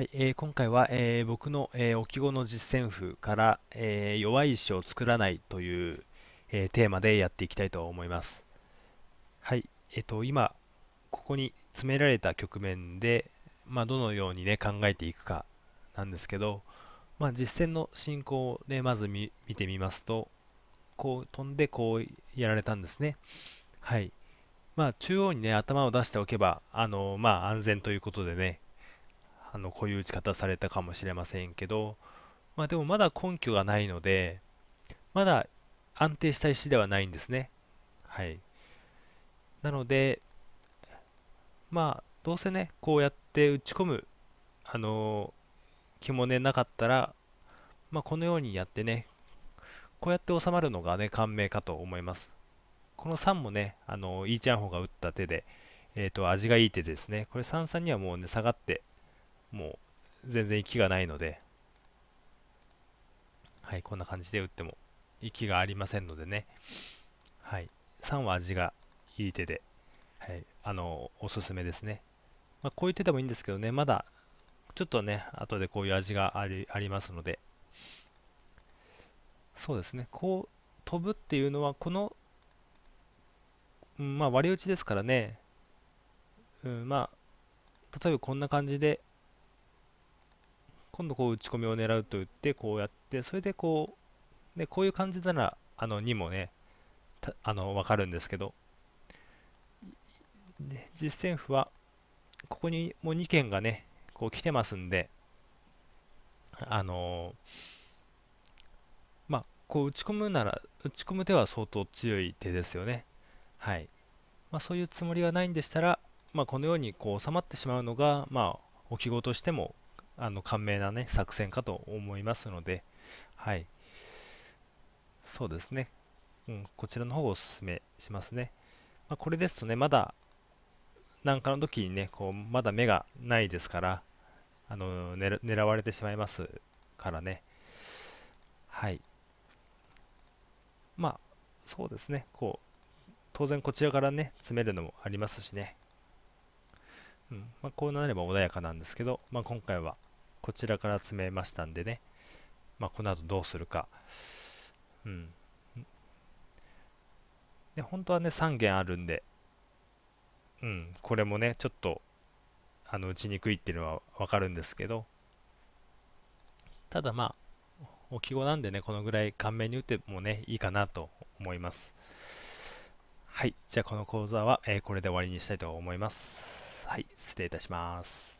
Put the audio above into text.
はい、えー、今回は、えー、僕の、えー、沖語の実践譜から、えー、弱い石を作らないという、えテーマでやっていきたいと思います。はい、えっ、と今ここに詰められた局面で、まあ、どのようにね考えていくかなんですけど、まあ、実践の進行でまず見てみますとこう飛んでこうやられたんですね。はい。まあ中央にね頭を出しておけばあのまあ安全ということでねあのこういう打ち方されたかもしれませんけど、まあ、でもまだ根拠がないのでまだ安定した石ではないんですね。はい、なのでまあどうせねこうやって打ち込むあの気もねなかったら、まあ、このようにやってねこうやって収まるのがね感銘かと思います。この3もね、あの、イーチャンホが打った手で、えっ、ー、と、味がいい手ですね。これ3三にはもうね、下がってもう全然息がないので、はい、こんな感じで打っても息がありませんのでね、はい、3は味がいい手で、はい、あの、おすすめですね。まあ、こういう手でもいいんですけどね、まだちょっとね、後でこういう味がありありますので、そうですね、こう飛ぶっていうのは、この、うん、まあ割り打ちですからね、うん、まあ、例えばこんな感じで、今度こう打ち込みを狙うと言ってこうやってそれでこう、でこういう感じならあの2もねあの分かるんですけど実戦譜はここにもう2件がねこう来てますんであのまあこう打ち込むなら打ち込む手は相当強い手ですよねはい、まあ、そういうつもりがないんでしたら、まあ、このようにこう収まってしまうのが、まあ、置き碁としてもあの簡明な、ね、作戦かと思いますので、はい、そうですね、うん、こちらの方をおすすめしますね。まあ、これですとね、まだなんかの時にね、こうまだ目がないですから、あの狙われてしまいますからね。はい。まあ、そうですね、こう当然こちらからね、詰めるのもありますしね。うんまあ、こうなれば穏やかなんですけど、まあ、今回はこちらから詰めましたんでね、まあ、この後どうするか。うん。で、本当はね、3弦あるんで、うん、これもね、ちょっと、あの、打ちにくいっていうのはわかるんですけど、ただまあ、き記号なんでね、このぐらい簡明に打ってもね、いいかなと思います。はい。じゃあ、この講座は、えー、これで終わりにしたいと思います。はい。失礼いたします。